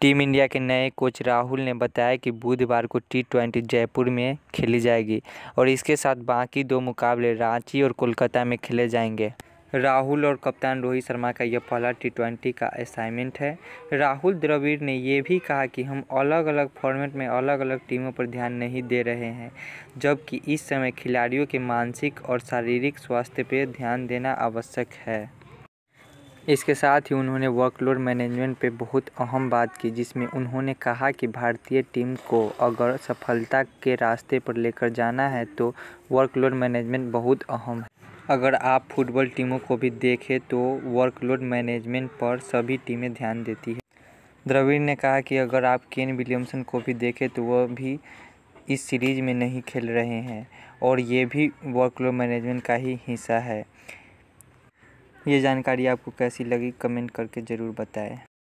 team India के नए coach Rahul ने बताया कि बुधवार को टी ट्वेंटी जयपुर में खेली जाएगी और इसके साथ बाकी दो मुकाबले रांची और कोलकाता में खेले जाएंगे राहुल और कप्तान रोहित शर्मा का यह पहला टी ट्वेंटी का असाइनमेंट है राहुल द्रविड़ ने यह भी कहा कि हम अलग अलग फॉर्मेट में अलग अलग टीमों पर ध्यान नहीं दे रहे हैं जबकि इस समय खिलाड़ियों के मानसिक और शारीरिक स्वास्थ्य पर ध्यान देना आवश्यक है इसके साथ ही उन्होंने वर्कलोड मैनेजमेंट पर बहुत अहम बात की जिसमें उन्होंने कहा कि भारतीय टीम को अगर सफलता के रास्ते पर लेकर जाना है तो वर्कलोड मैनेजमेंट बहुत अहम है अगर आप फुटबॉल टीमों को भी देखें तो वर्कलोड मैनेजमेंट पर सभी टीमें ध्यान देती है द्रविड़ ने कहा कि अगर आप केन विलियमसन को भी देखें तो वह भी इस सीरीज में नहीं खेल रहे हैं और ये भी वर्कलोड मैनेजमेंट का ही हिस्सा है ये जानकारी आपको कैसी लगी कमेंट करके ज़रूर बताएं